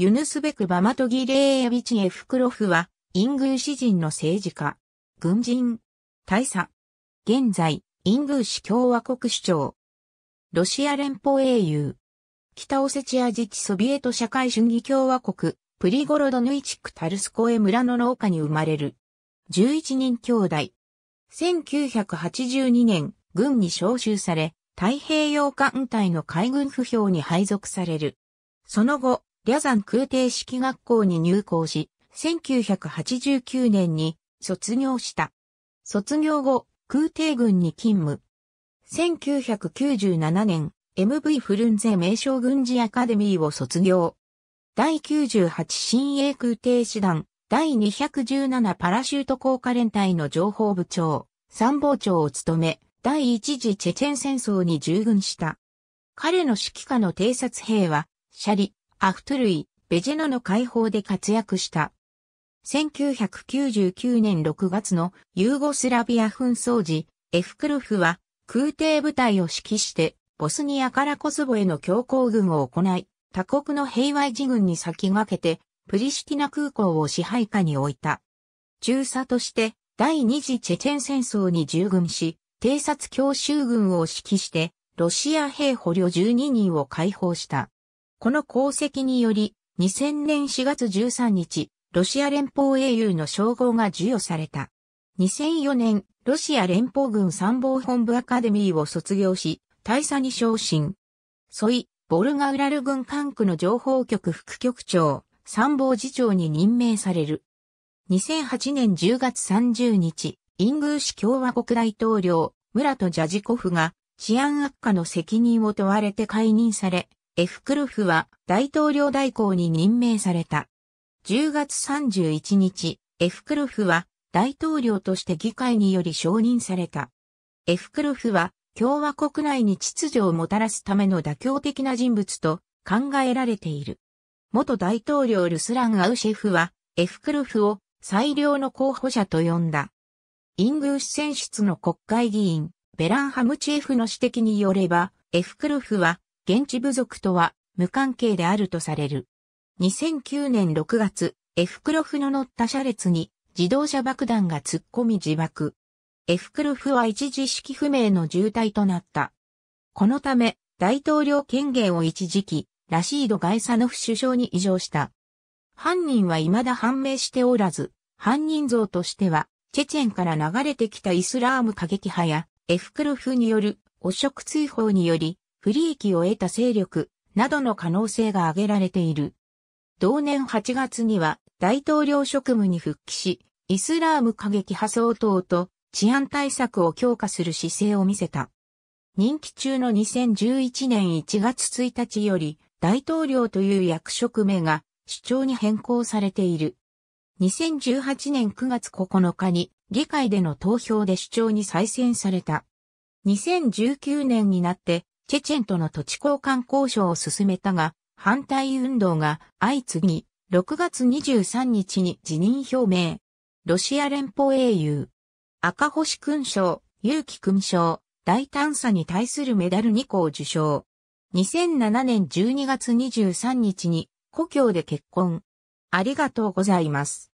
ユヌスベク・バマトギ・レーエビチ・エフクロフは、イングーシ人の政治家、軍人、大佐。現在、イングーシ共和国首長。ロシア連邦英雄。北オセチア自治ソビエト社会主義共和国、プリゴロドヌイチック・タルスコエ村の農家に生まれる。11人兄弟。1982年、軍に召集され、太平洋艦隊の海軍不評に配属される。その後、リャザン空挺式学校に入校し、1989年に卒業した。卒業後、空挺軍に勤務。1997年、MV フルンゼ名称軍事アカデミーを卒業。第98新鋭空挺師団、第217パラシュート効果連隊の情報部長、参謀長を務め、第一次チェチェン戦争に従軍した。彼の指揮下の偵察兵は、シャリ、アフトゥルイ、ベジェノの解放で活躍した。1999年6月のユーゴスラビア紛争時、エフクルフは空挺部隊を指揮して、ボスニアからコスボへの強行軍を行い、他国の平和持軍に先駆けて、プリシティナ空港を支配下に置いた。中佐として、第二次チェチェン戦争に従軍し、偵察強襲軍を指揮して、ロシア兵捕虜12人を解放した。この功績により、2000年4月13日、ロシア連邦英雄の称号が授与された。2004年、ロシア連邦軍参謀本部アカデミーを卒業し、大佐に昇進。ソイ、ボルガウラル軍管区の情報局副局長、参謀次長に任命される。2008年10月30日、イングーシ共和国大統領、ムラト・ジャジコフが治安悪化の責任を問われて解任され、エフクルフは大統領代行に任命された。10月31日、エフクルフは大統領として議会により承認された。エフクルフは共和国内に秩序をもたらすための妥協的な人物と考えられている。元大統領ルスラン・アウシェフはエフクルフを最良の候補者と呼んだ。イングース選出の国会議員、ベランハムチェフの指摘によれば、エフクルフは現地部族とは無関係であるとされる。2009年6月、エフクロフの乗った車列に自動車爆弾が突っ込み自爆。エフクロフは一時式不明の重体となった。このため、大統領権限を一時期、ラシード・ガイサノフ首相に異常した。犯人は未だ判明しておらず、犯人像としては、チェチェンから流れてきたイスラーム過激派や、エフクロフによる汚職追放により、不利益を得た勢力などの可能性が挙げられている。同年8月には大統領職務に復帰し、イスラーム過激派総統と治安対策を強化する姿勢を見せた。任期中の2011年1月1日より大統領という役職名が主張に変更されている。2018年9月9日に議会での投票で主張に再選された。2019年になってチェチェンとの土地交換交渉を進めたが、反対運動が相次ぎ、6月23日に辞任表明。ロシア連邦英雄。赤星勲章、勇気勲章、大探査に対するメダル2個を受賞。2007年12月23日に故郷で結婚。ありがとうございます。